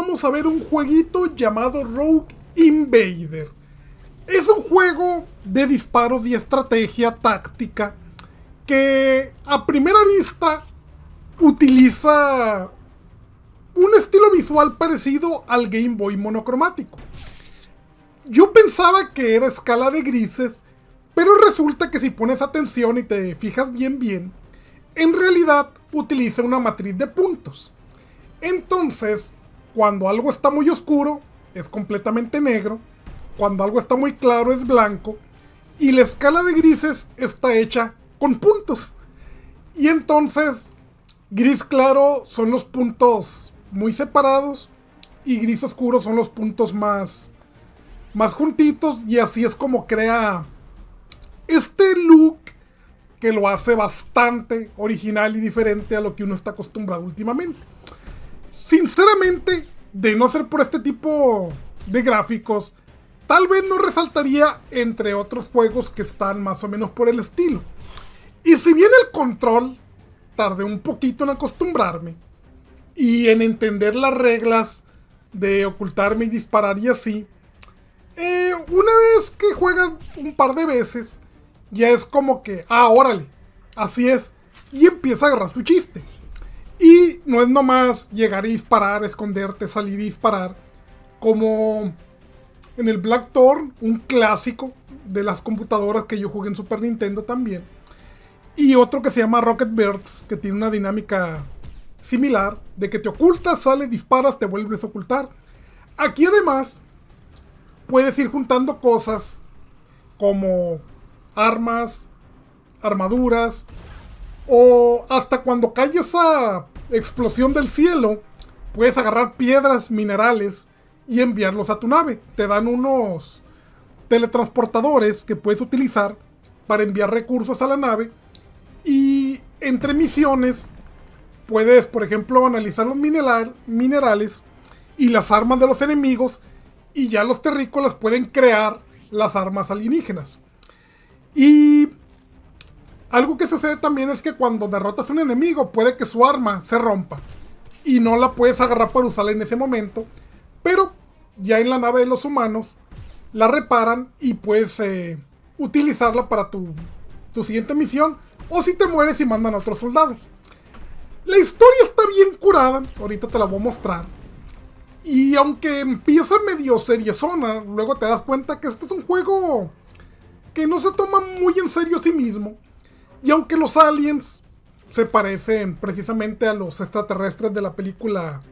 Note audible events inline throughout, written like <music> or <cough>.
vamos a ver un jueguito llamado Rogue Invader. Es un juego de disparos y estrategia táctica que a primera vista utiliza un estilo visual parecido al Game Boy monocromático. Yo pensaba que era escala de grises, pero resulta que si pones atención y te fijas bien bien, en realidad utiliza una matriz de puntos. Entonces, cuando algo está muy oscuro, es completamente negro. Cuando algo está muy claro, es blanco. Y la escala de grises está hecha con puntos. Y entonces, gris claro son los puntos muy separados y gris oscuro son los puntos más, más juntitos. Y así es como crea este look que lo hace bastante original y diferente a lo que uno está acostumbrado últimamente. Sinceramente, de no ser por este tipo de gráficos, tal vez no resaltaría entre otros juegos que están más o menos por el estilo. Y si bien el control tardé un poquito en acostumbrarme y en entender las reglas de ocultarme y disparar y así, eh, una vez que juegas un par de veces, ya es como que, ah, órale, así es, y empieza a agarrar su chiste. Y no es nomás llegar y disparar, esconderte, salir y disparar. Como en el Black Thorn, un clásico de las computadoras que yo jugué en Super Nintendo también. Y otro que se llama Rocket Birds, que tiene una dinámica similar, de que te ocultas, sales, disparas, te vuelves a ocultar. Aquí además puedes ir juntando cosas como armas, armaduras, o hasta cuando calles a explosión del cielo, puedes agarrar piedras, minerales y enviarlos a tu nave. Te dan unos teletransportadores que puedes utilizar para enviar recursos a la nave. Y entre misiones puedes, por ejemplo, analizar los minerales y las armas de los enemigos. Y ya los terrícolas pueden crear las armas alienígenas. Y algo que sucede también es que cuando derrotas a un enemigo puede que su arma se rompa y no la puedes agarrar para usarla en ese momento, pero ya en la nave de los humanos la reparan y puedes eh, utilizarla para tu, tu siguiente misión o si te mueres y mandan a otro soldado. La historia está bien curada, ahorita te la voy a mostrar. Y aunque empieza medio seriezona, luego te das cuenta que este es un juego que no se toma muy en serio a sí mismo. Y aunque los aliens se parecen precisamente a los extraterrestres de la película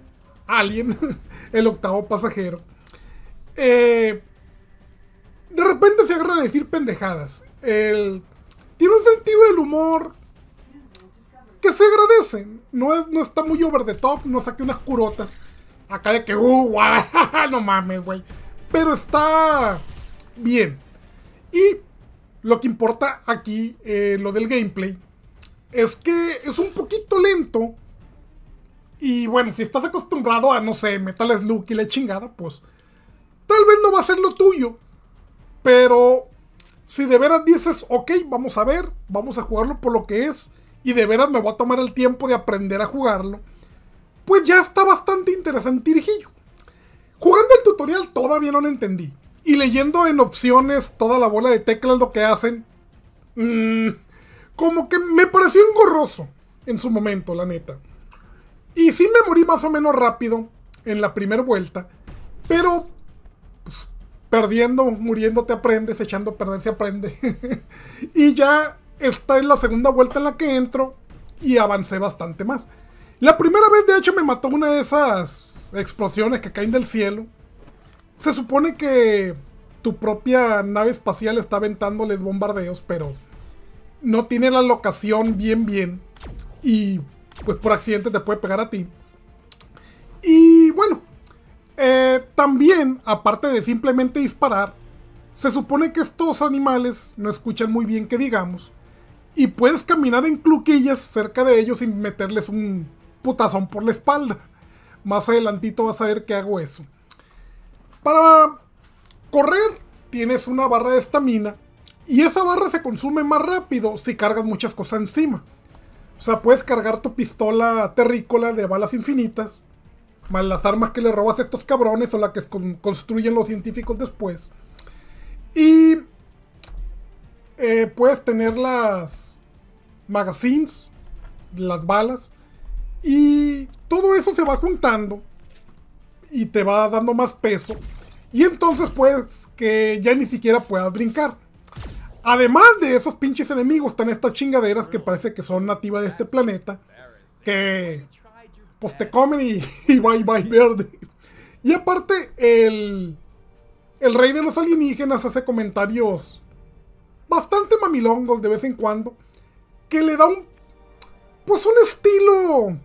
Alien, <laughs> el octavo pasajero, eh, de repente se agarran a decir pendejadas. tiene un sentido del humor que se agradece. No, no está muy over the top, no saque unas curotas. Acá de que, uh, <laughs> no mames, güey. Pero está bien. Y lo que importa aquí, eh, lo del gameplay, es que es un poquito lento. Y bueno, si estás acostumbrado a, no sé, Metal Slug y la chingada, pues tal vez no va a ser lo tuyo. Pero si de veras dices, ok, vamos a ver, vamos a jugarlo por lo que es, y de veras me voy a tomar el tiempo de aprender a jugarlo, pues ya está bastante interesante Jugando el tutorial todavía no lo entendí. Y leyendo en opciones toda la bola de teclas lo que hacen, mm, como que me pareció engorroso en su momento, la neta. Y sí me morí más o menos rápido en la primera vuelta, pero pues, perdiendo, muriendo te aprendes, echando a perder se aprende. <laughs> y ya está en la segunda vuelta en la que entro y avancé bastante más. La primera vez, de hecho, me mató una de esas explosiones que caen del cielo. Se supone que tu propia nave espacial está aventándoles bombardeos, pero no tiene la locación bien bien y pues por accidente te puede pegar a ti. Y bueno, eh, también, aparte de simplemente disparar, se supone que estos animales no escuchan muy bien que digamos. Y puedes caminar en cluquillas cerca de ellos sin meterles un putazón por la espalda. Más adelantito vas a ver que hago eso. Para correr tienes una barra de estamina y esa barra se consume más rápido si cargas muchas cosas encima. O sea, puedes cargar tu pistola terrícola de balas infinitas, más las armas que le robas a estos cabrones o las que construyen los científicos después. Y eh, puedes tener las magazines, las balas, y todo eso se va juntando y te va dando más peso. Y entonces pues que ya ni siquiera puedas brincar. Además de esos pinches enemigos, están estas chingaderas que parece que son nativas de este planeta. Que pues te comen y, <laughs> y bye bye verde. Y aparte, el, el rey de los alienígenas hace comentarios bastante mamilongos de vez en cuando. Que le da un. Pues un estilo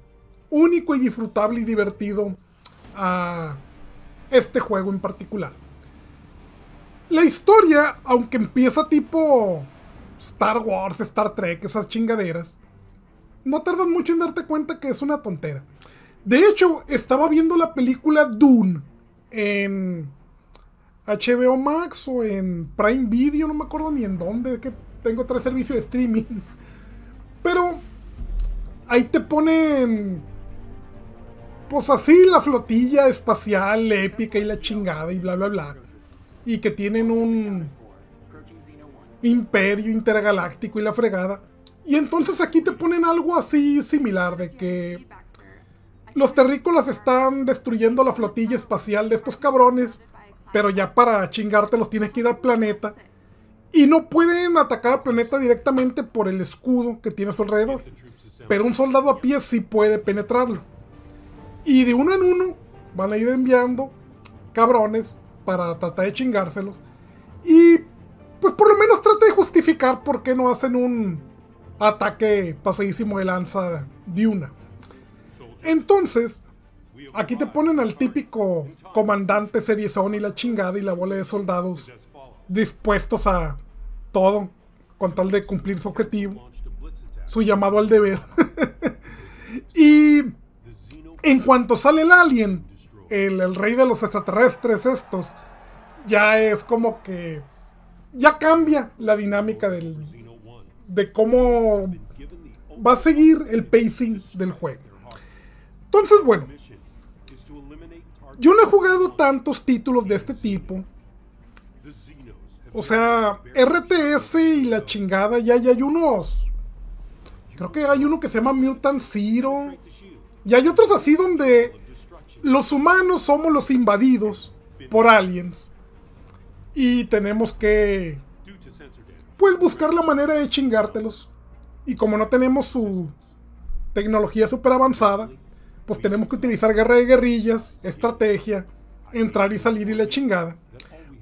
único y disfrutable y divertido a este juego en particular. La historia, aunque empieza tipo Star Wars, Star Trek, esas chingaderas, no tardan mucho en darte cuenta que es una tontera. De hecho, estaba viendo la película Dune en HBO Max o en Prime Video, no me acuerdo ni en dónde, que tengo tres servicios de streaming. <laughs> Pero ahí te ponen pues así la flotilla espacial épica y la chingada y bla, bla, bla. Y que tienen un imperio intergaláctico y la fregada. Y entonces aquí te ponen algo así similar de que los terrícolas están destruyendo la flotilla espacial de estos cabrones, pero ya para chingarte los tienes que ir al planeta. Y no pueden atacar al planeta directamente por el escudo que tiene a su alrededor. Pero un soldado a pie sí puede penetrarlo. Y de uno en uno van a ir enviando cabrones para tratar de chingárselos. Y pues por lo menos trata de justificar por qué no hacen un ataque pasadísimo de lanza de una. Entonces, aquí te ponen al típico comandante seriezón y la chingada y la bola de soldados dispuestos a todo con tal de cumplir su objetivo, su llamado al deber. <laughs> y en cuanto sale el alien, el, rey de los extraterrestres estos, ya es como que... Ya cambia la dinámica del, de cómo va a seguir el pacing del juego. Entonces, bueno, yo no he jugado tantos títulos de este tipo. O sea, RTS y la chingada, ya hay unos. Creo que hay uno que se llama Mutant Zero. Y hay otros así donde los humanos somos los invadidos por aliens. Y tenemos que... Pues buscar la manera de chingártelos. Y como no tenemos su tecnología super avanzada, pues tenemos que utilizar guerra de guerrillas, estrategia, entrar y salir y la chingada.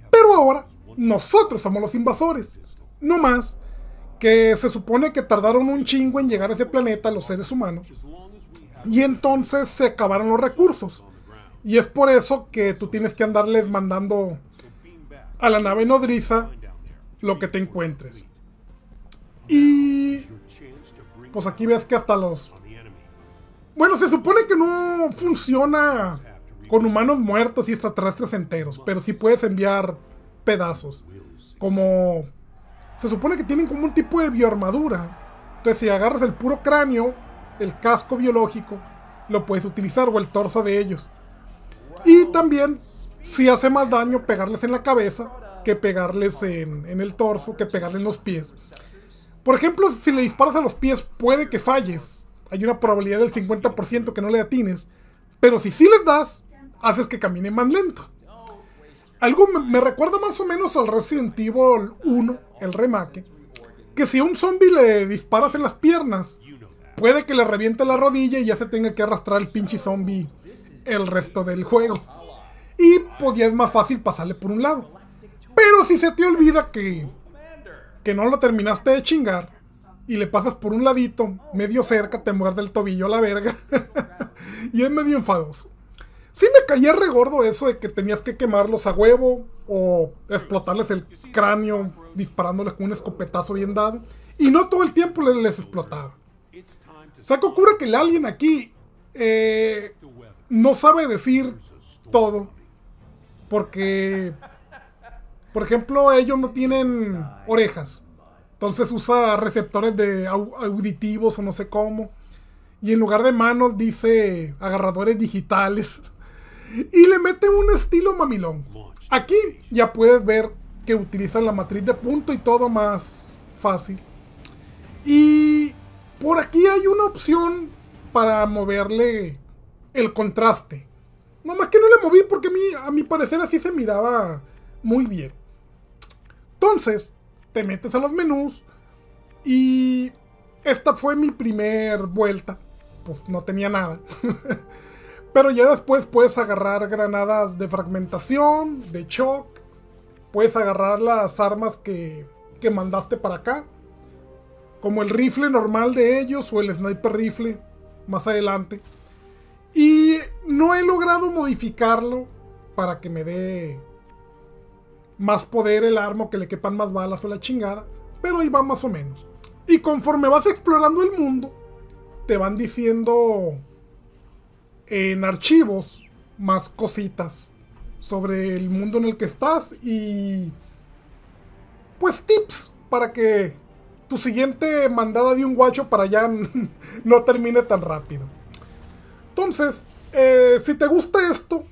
Pero ahora nosotros somos los invasores. No más que se supone que tardaron un chingo en llegar a ese planeta los seres humanos y entonces se acabaron los recursos. Y es por eso que tú tienes que andarles mandando a la nave nodriza lo que te encuentres. Y pues aquí ves que hasta los... Bueno, se supone que no funciona con humanos muertos y extraterrestres enteros, pero si puedes enviar pedazos. Como... Se supone que tienen como un tipo de bioarmadura. Entonces si agarras el puro cráneo, el casco biológico, lo puedes utilizar o el torso de ellos. Y también, si hace más daño pegarles en la cabeza que pegarles en, el torso, que pegarles en los pies. Por ejemplo, si le disparas a los pies, puede que falles. Hay una probabilidad del 50% que no le atines. Pero si sí les das, haces que camine más lento. Algo me, recuerda más o menos al Resident Evil 1, el remake. Que si a un zombie le disparas en las piernas, puede que le reviente la rodilla y ya se tenga que arrastrar el pinche zombie el resto del juego. Y podía pues, es más fácil pasarle por un lado. Pero si se te olvida que, que no lo terminaste de chingar y le pasas por un ladito, medio cerca, te muerde el tobillo a la verga. <laughs> y es medio enfadoso. Sí me caía regordo eso de que tenías que quemarlos a huevo o explotarles el cráneo disparándoles con un escopetazo bien dado. Y no todo el tiempo les explotaba. Saco cura que el aquí eh, no sabe decir todo. Porque, por ejemplo, ellos no tienen orejas. Entonces usa receptores de auditivos o no sé cómo. Y en lugar de manos dice agarradores digitales. <laughs> Y le mete un estilo mamilón. Aquí ya puedes ver que utilizan la matriz de punto y todo más fácil. Y por aquí hay una opción para moverle el contraste. Nomás que no le moví porque a, a mi parecer así se miraba muy bien. Entonces, te metes a los menús y esta fue mi primer vuelta. Pues no tenía nada. <laughs> Pero ya después puedes agarrar granadas de fragmentación, de shock. Puedes agarrar las armas que, que mandaste para acá como el rifle normal de ellos o el sniper rifle más adelante. Y no he logrado modificarlo para que me dé más poder el arma o que le quepan más balas o la chingada, pero ahí va más o menos. Y conforme vas explorando el mundo, te van diciendo en archivos más cositas sobre el mundo en el que estás y pues tips para que tu siguiente mandada de un guacho para allá <laughs> no termine tan rápido. Entonces, eh, si te gusta esto,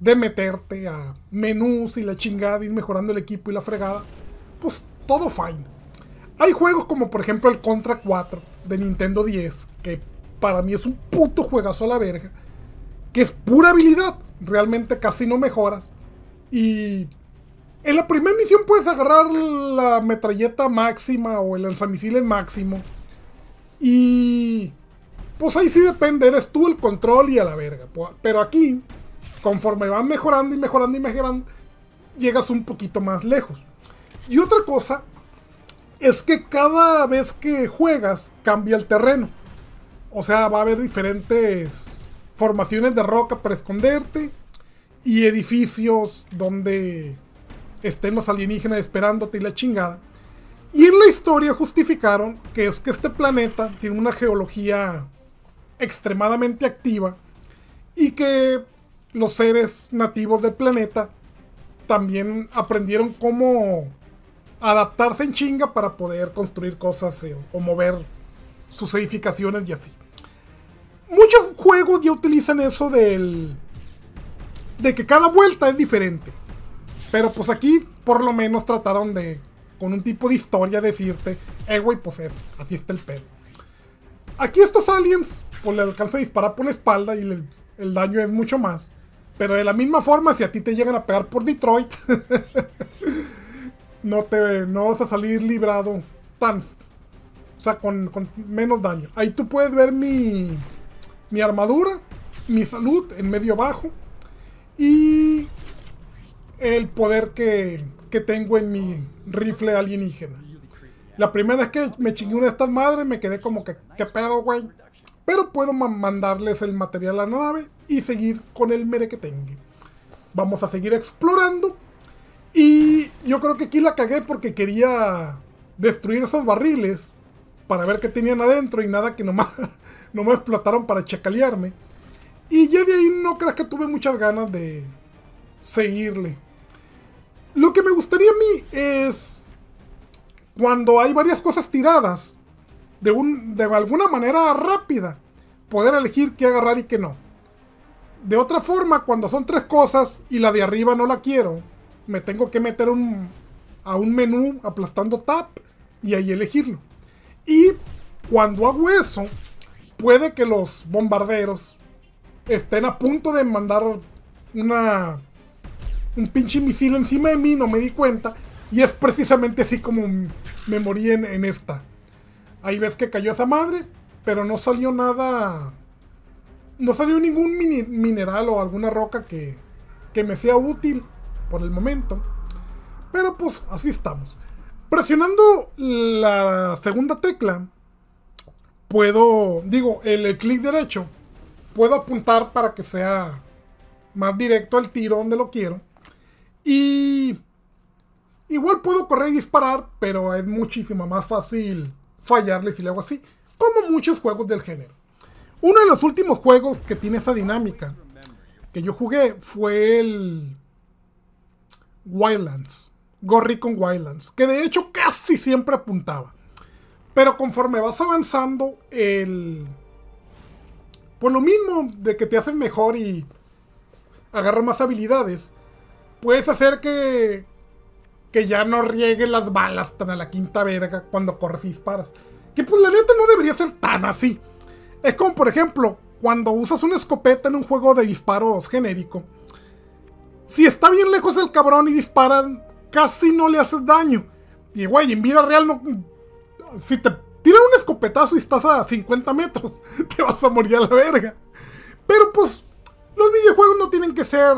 de meterte a menús y la chingada, ir mejorando el equipo y la fregada, pues todo fine. Hay juegos como por ejemplo el Contra 4 de Nintendo 10, que para mí es un puto juegazo a la verga, que es pura habilidad, realmente casi no mejoras. Y en la primera misión puedes agarrar la metralleta máxima o el lanzamisiles máximo. Y. Pues ahí sí depende, eres tú el control y a la verga. Pero aquí, conforme van mejorando y mejorando y mejorando, llegas un poquito más lejos. Y otra cosa es que cada vez que juegas cambia el terreno. O sea, va a haber diferentes formaciones de roca para esconderte y edificios donde estén los alienígenas esperándote y la chingada. Y en la historia justificaron que es que este planeta tiene una geología extremadamente activa y que los seres nativos del planeta también aprendieron cómo adaptarse en chinga para poder construir cosas eh, o mover sus edificaciones y así. Muchos juegos ya utilizan eso del de que cada vuelta es diferente. Pero pues aquí por lo menos trataron de, con un tipo de historia, decirte, eh, güey, pues es, así está el pedo. Aquí estos aliens, pues le alcanza a disparar por la espalda y el daño es mucho más. Pero de la misma forma, si a ti te llegan a pegar por Detroit, <laughs> no, te, no vas a salir librado tan... O sea, con, con menos daño. Ahí tú puedes ver mi, mi armadura, mi salud en medio bajo. Y el poder que, que tengo en mi rifle alienígena. La primera vez que me chingué una de estas madres me quedé como que, ¿qué pedo, güey? Pero puedo mandarles el material a la nave y seguir con el mere que tengo. Vamos a seguir explorando. Y yo creo que aquí la cagué porque quería destruir esos barriles para ver qué tenían adentro y nada que nomás, <laughs> me explotaron para chacalearme. Y ya de ahí no creas que tuve muchas ganas de seguirle. Lo que me gustaría a mí es cuando hay varias cosas tiradas, de, un, de alguna manera rápida, poder elegir qué agarrar y qué no. De otra forma, cuando son tres cosas y la de arriba no la quiero, me tengo que meter a un menú aplastando tap y ahí elegirlo. Y cuando hago eso, puede que los bombarderos estén a punto de mandar una un pinche misil encima de mí, no me di cuenta. Y es precisamente así como me morí en, esta. Ahí ves que cayó esa madre, pero no salió nada. No salió ningún mineral o alguna roca que, que me sea útil por el momento. Pero pues así estamos. Presionando la segunda tecla, puedo, digo, el clic derecho, puedo apuntar para que sea más directo al tiro donde lo quiero. Y igual puedo correr y disparar, pero es muchísimo más fácil fallarle si le hago así, como muchos juegos del género. Uno de los últimos juegos que tiene esa dinámica que yo jugué fue el Wildlands, Gorri con Wildlands, que de hecho casi siempre apuntaba. Pero conforme vas avanzando, el... Por lo mismo de que te haces mejor y agarras más habilidades, puedes hacer que, que ya no riegue las balas tan a la quinta verga cuando corres y disparas. Que pues la neta no debería ser tan así. Es como por ejemplo, cuando usas una escopeta en un juego de disparos genérico. Si está bien lejos el cabrón y disparan, casi no le haces daño. Y güey, en vida real no... Si te tiran un escopetazo y estás a 50 metros, <laughs> te vas a morir a la verga. Pero pues, los videojuegos no tienen que ser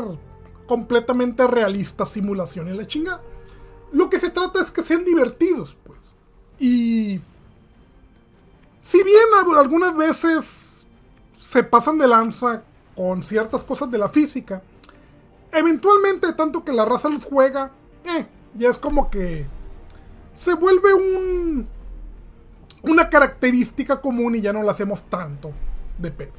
completamente realista, simulación En la chingada. Lo que se trata es que sean divertidos, pues. Y. Si bien algunas veces se pasan de lanza con ciertas cosas de la física, eventualmente, tanto que la raza los juega, eh, ya es como que. Se vuelve un. Una característica común y ya no la hacemos tanto de pedo.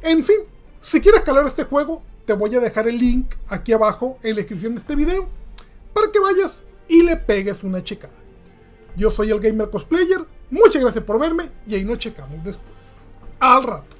En fin, si quieres calar este juego, te voy a dejar el link aquí abajo en la descripción de este video para que vayas y le pegues una checada. Yo soy el Gamer Cosplayer, muchas gracias por verme y ahí nos checamos después. Al rato.